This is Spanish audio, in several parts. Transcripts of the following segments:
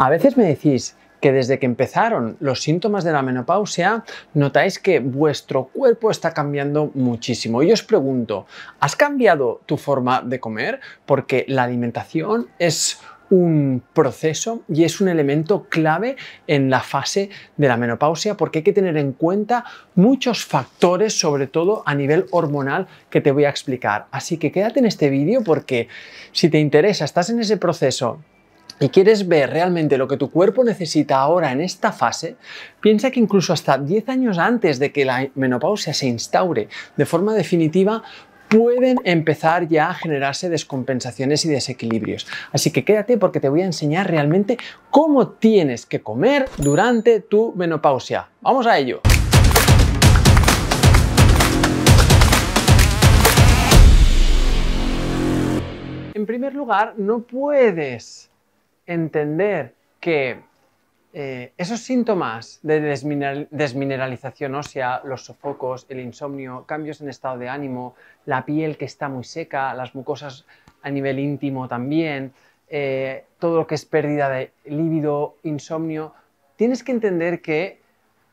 A veces me decís que desde que empezaron los síntomas de la menopausia, notáis que vuestro cuerpo está cambiando muchísimo. Y os pregunto, ¿has cambiado tu forma de comer? Porque la alimentación es un proceso y es un elemento clave en la fase de la menopausia porque hay que tener en cuenta muchos factores, sobre todo a nivel hormonal, que te voy a explicar. Así que quédate en este vídeo porque si te interesa, estás en ese proceso y quieres ver realmente lo que tu cuerpo necesita ahora en esta fase, piensa que incluso hasta 10 años antes de que la menopausia se instaure de forma definitiva, pueden empezar ya a generarse descompensaciones y desequilibrios. Así que quédate porque te voy a enseñar realmente cómo tienes que comer durante tu menopausia. Vamos a ello. En primer lugar, no puedes entender que eh, esos síntomas de desmineralización ósea, los sofocos, el insomnio, cambios en estado de ánimo, la piel que está muy seca, las mucosas a nivel íntimo también, eh, todo lo que es pérdida de líbido, insomnio, tienes que entender que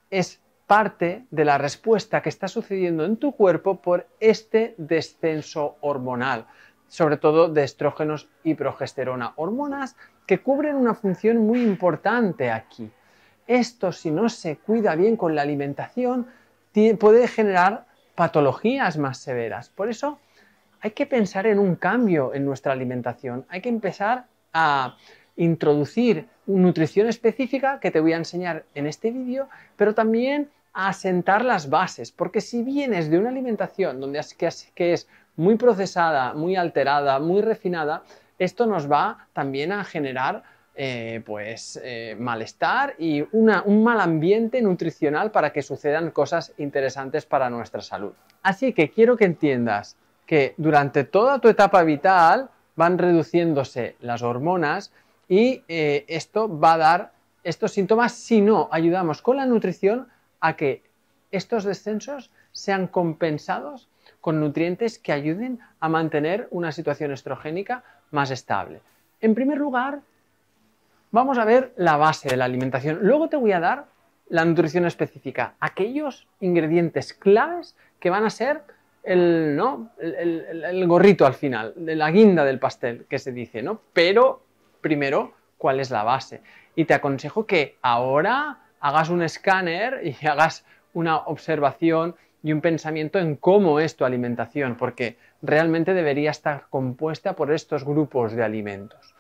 es parte de la respuesta que está sucediendo en tu cuerpo por este descenso hormonal sobre todo de estrógenos y progesterona, hormonas que cubren una función muy importante aquí. Esto, si no se cuida bien con la alimentación, puede generar patologías más severas. Por eso hay que pensar en un cambio en nuestra alimentación, hay que empezar a introducir nutrición específica que te voy a enseñar en este vídeo, pero también a asentar las bases, porque si vienes de una alimentación donde que es muy procesada, muy alterada, muy refinada, esto nos va también a generar eh, pues eh, malestar y un mal ambiente nutricional para que sucedan cosas interesantes para nuestra salud. Así que quiero que entiendas que durante toda tu etapa vital van reduciéndose las hormonas y eh, esto va a dar estos síntomas si no ayudamos con la nutrición a que estos descensos sean compensados con nutrientes que ayuden a mantener una situación estrogénica más estable. En primer lugar, vamos a ver la base de la alimentación. Luego te voy a dar la nutrición específica, aquellos ingredientes claves que van a ser el, ¿no? gorrito al final, la guinda del pastel que se dice, ¿no? Pero primero, ¿cuál es la base? Y te aconsejo que ahora hagas un escáner y hagas una observación y un pensamiento en cómo es tu alimentación, porque realmente debería estar compuesta por estos grupos de alimentos.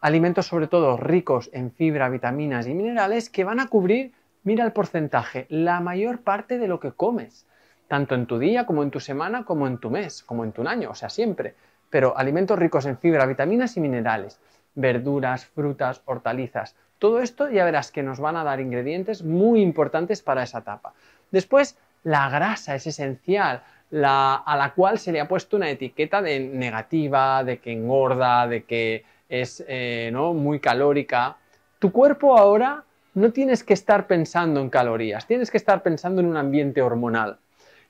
Alimentos sobre todo ricos en fibra, vitaminas y minerales que van a cubrir, mira el porcentaje, la mayor parte de lo que comes, tanto en tu día como en tu semana, como en tu mes, como en tu año, o sea, siempre. Pero alimentos ricos en fibra, vitaminas y minerales, verduras, frutas, hortalizas, todo esto ya verás que nos van a dar ingredientes muy importantes para esa etapa. Después, la grasa es esencial, a la cual se le ha puesto una etiqueta de negativa, de que engorda, de que es eh, muy calórica. Tu cuerpo ahora no tienes que estar pensando en calorías, tienes que estar pensando en un ambiente hormonal.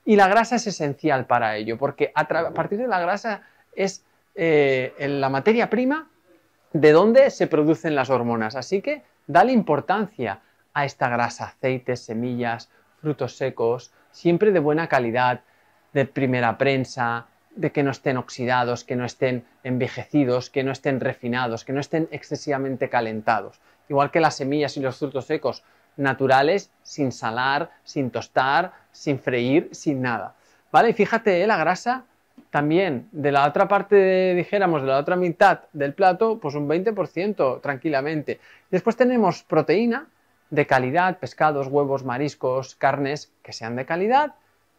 Y la grasa es esencial para ello, porque a, partir de la grasa es eh, la materia prima de donde se producen las hormonas. Así que dale importancia a esta grasa, aceites, semillas, frutos secos, siempre de buena calidad, de primera prensa, de que no estén oxidados, que no estén envejecidos, que no estén refinados, que no estén excesivamente calentados. Igual que las semillas y los frutos secos naturales, sin salar, sin tostar, sin freír, sin nada. ¿Vale? Y fíjate, eh, la grasa también de la otra parte, dijéramos, de la otra mitad del plato, pues un 20% tranquilamente. Después tenemos proteína, de calidad, pescados, huevos, mariscos, carnes que sean de calidad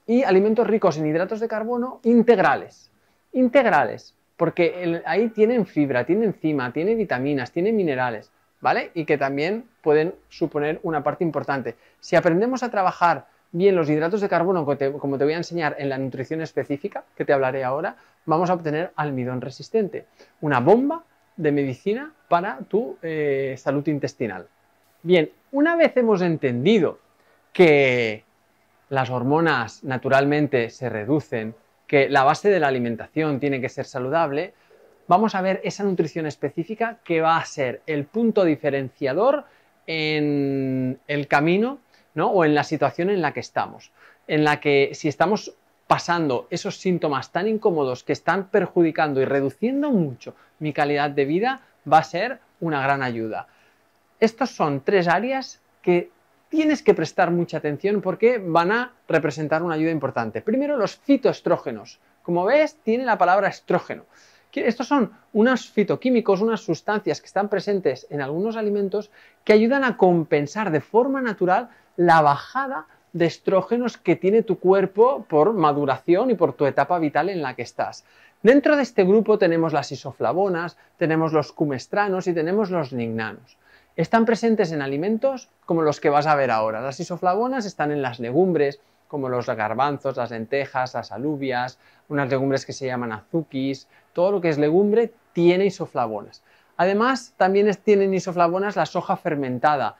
y alimentos ricos en hidratos de carbono integrales. Integrales, porque ahí tienen fibra, tiene enzima, tiene vitaminas, tiene minerales, ¿vale? Y que también pueden suponer una parte importante. Si aprendemos a trabajar bien los hidratos de carbono, como te, voy a enseñar en la nutrición específica, que te hablaré ahora, vamos a obtener almidón resistente, una bomba de medicina para tu eh, salud intestinal. Bien, una vez hemos entendido que las hormonas naturalmente se reducen, que la base de la alimentación tiene que ser saludable, vamos a ver esa nutrición específica que va a ser el punto diferenciador en el camino ¿no? o en la situación en la que estamos, en la que si estamos pasando esos síntomas tan incómodos que están perjudicando y reduciendo mucho mi calidad de vida, va a ser una gran ayuda. Estos son tres áreas que tienes que prestar mucha atención porque van a representar una ayuda importante. Primero, los fitoestrógenos. Como ves, tiene la palabra estrógeno. Estos son unos fitoquímicos, unas sustancias que están presentes en algunos alimentos que ayudan a compensar de forma natural la bajada de estrógenos que tiene tu cuerpo por maduración y por tu etapa vital en la que estás. Dentro de este grupo tenemos las isoflavonas, tenemos los cumestranos y tenemos los lignanos. Están presentes en alimentos como los que vas a ver ahora. Las isoflavonas están en las legumbres, como los garbanzos, las lentejas, las alubias, unas legumbres que se llaman azukis, todo lo que es legumbre tiene isoflavonas. Además, también tienen isoflavonas la soja fermentada,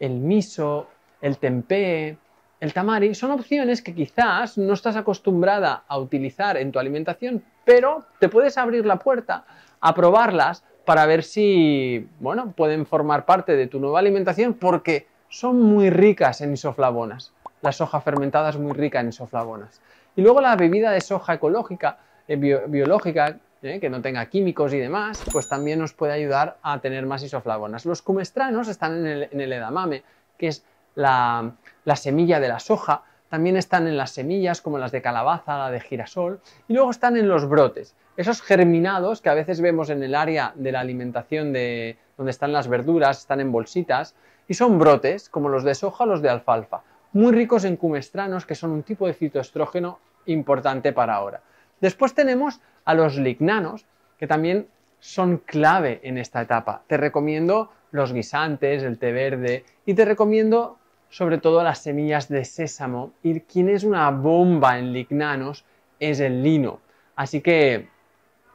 el miso, el tempeh, el tamari, son opciones que quizás no estás acostumbrada a utilizar en tu alimentación, pero te puedes abrir la puerta a probarlas para ver si, bueno, pueden formar parte de tu nueva alimentación porque son muy ricas en isoflavonas. La soja fermentada es muy rica en isoflavonas. Y luego la bebida de soja ecológica, eh, biológica, eh, que no tenga químicos y demás, pues también nos puede ayudar a tener más isoflavonas. Los cumestranos están en el, edamame, que es la, la semilla de la soja, también están en las semillas como las de calabaza, la de girasol, y luego están en los brotes esos germinados que a veces vemos en el área de la alimentación de donde están las verduras, están en bolsitas, y son brotes, como los de soja o los de alfalfa, muy ricos en cumestranos, que son un tipo de fitoestrógeno importante para ahora. Después tenemos a los lignanos, que también son clave en esta etapa. Te recomiendo los guisantes, el té verde, y te recomiendo sobre todo las semillas de sésamo, y quien es una bomba en lignanos es el lino. Así que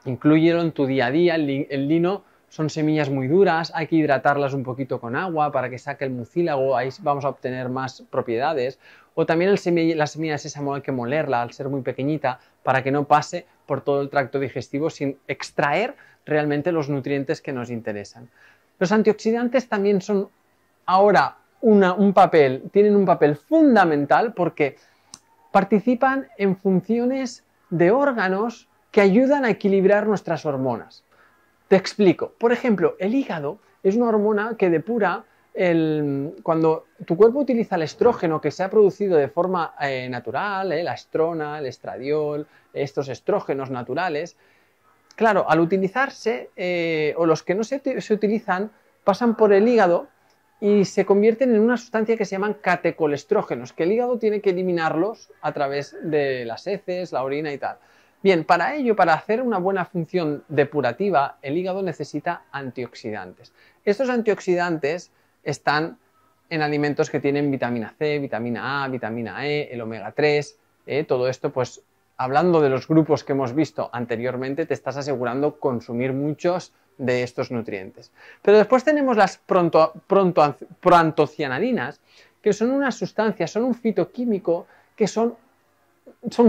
incluyeron tu día a día. El, lino son semillas muy duras, hay que hidratarlas un poquito con agua para que saque el mucílago, ahí vamos a obtener más propiedades. O también las semillas la semilla de sésamo hay que molerla al ser muy pequeñita para que no pase por todo el tracto digestivo sin extraer realmente los nutrientes que nos interesan. Los antioxidantes también son ahora un papel, tienen un papel fundamental porque participan en funciones de órganos ayudan a equilibrar nuestras hormonas. Te explico. Por ejemplo, el hígado es una hormona que depura el, cuando tu cuerpo utiliza el estrógeno que se ha producido de forma eh, natural, eh, la estrona, el estradiol, estos estrógenos naturales, claro, al utilizarse eh, o los que no se, se, utilizan pasan por el hígado y se convierten en una sustancia que se llaman catecolestrógenos, que el hígado tiene que eliminarlos a través de las heces, la orina y tal. Bien, para ello, para hacer una buena función depurativa, el hígado necesita antioxidantes. Estos antioxidantes están en alimentos que tienen vitamina C, vitamina A, vitamina E, el omega 3, eh, todo esto pues hablando de los grupos que hemos visto anteriormente, te estás asegurando consumir muchos de estos nutrientes. Pero después tenemos las pronto, que son unas sustancias, son un fitoquímico que son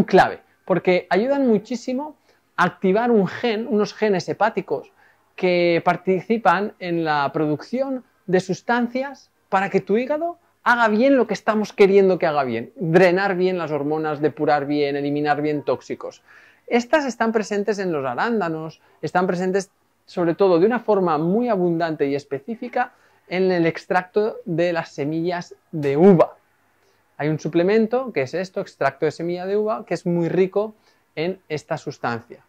clave porque ayudan muchísimo a activar un gen, unos genes hepáticos que participan en la producción de sustancias para que tu hígado haga bien lo que estamos queriendo que haga bien, drenar bien las hormonas, depurar bien, eliminar bien tóxicos. Estas están presentes en los arándanos, están presentes sobre todo de una forma muy abundante y específica en el extracto de las semillas de uva hay un suplemento que es esto, extracto de semilla de uva, que es muy rico en esta sustancia.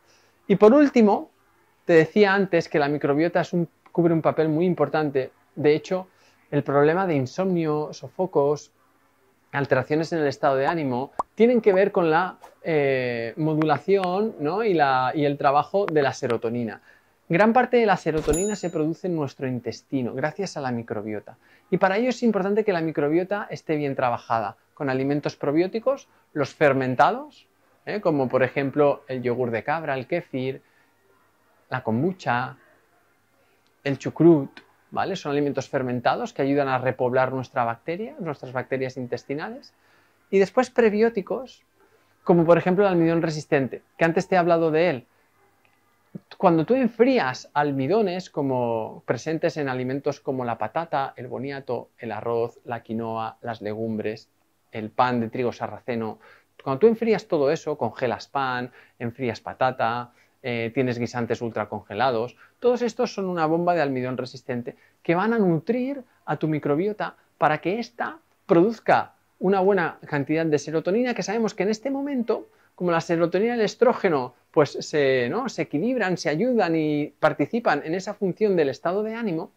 Y por último, te decía antes que la microbiota cubre un papel muy importante. De hecho, el problema de insomnio, sofocos, alteraciones en el estado de ánimo, tienen que ver con la eh, modulación y el trabajo de la serotonina. Gran parte de la serotonina se produce en nuestro intestino gracias a la microbiota. Y para ello es importante que la microbiota esté bien trabajada con alimentos probióticos, los fermentados, ¿eh? como por ejemplo el yogur de cabra, el kéfir, la kombucha, el chucrut, ¿vale? Son alimentos fermentados que ayudan a repoblar nuestra bacteria, nuestras bacterias intestinales. Y después prebióticos, como por ejemplo el almidón resistente, que antes te he hablado de él. Cuando tú enfrías almidones como presentes en alimentos como la patata, el boniato, el arroz, la quinoa, las legumbres, el pan de trigo sarraceno, cuando tú enfrías todo eso, congelas pan, enfrías patata, eh, tienes guisantes ultracongelados, todos estos son una bomba de almidón resistente que van a nutrir a tu microbiota para que ésta produzca una buena cantidad de serotonina que sabemos que en este momento, como la serotonina y el estrógeno pues se, ¿no? se equilibran, se ayudan y participan en esa función del estado de ánimo,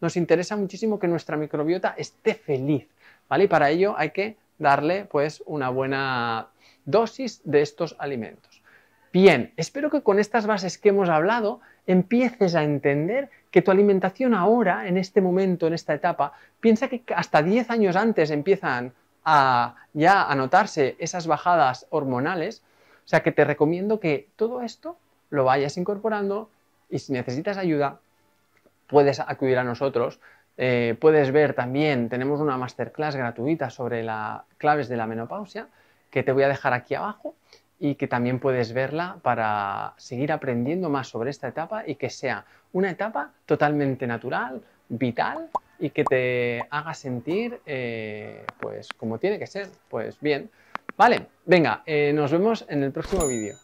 nos interesa muchísimo que nuestra microbiota esté feliz, ¿vale? Y para ello hay que darle pues una buena dosis de estos alimentos. Bien, espero que con estas bases que hemos hablado empieces a entender que tu alimentación ahora, en este momento, en esta etapa, piensa que hasta 10 años antes empiezan a ya a notarse esas bajadas hormonales, o sea que te recomiendo que todo esto lo vayas incorporando y si necesitas ayuda, puedes acudir a nosotros. Eh, puedes ver también, tenemos una masterclass gratuita sobre las claves de la menopausia que te voy a dejar aquí abajo y que también puedes verla para seguir aprendiendo más sobre esta etapa y que sea una etapa totalmente natural, vital y que te haga sentir eh, pues como tiene que ser, pues bien. Vale, venga, eh, nos vemos en el próximo vídeo.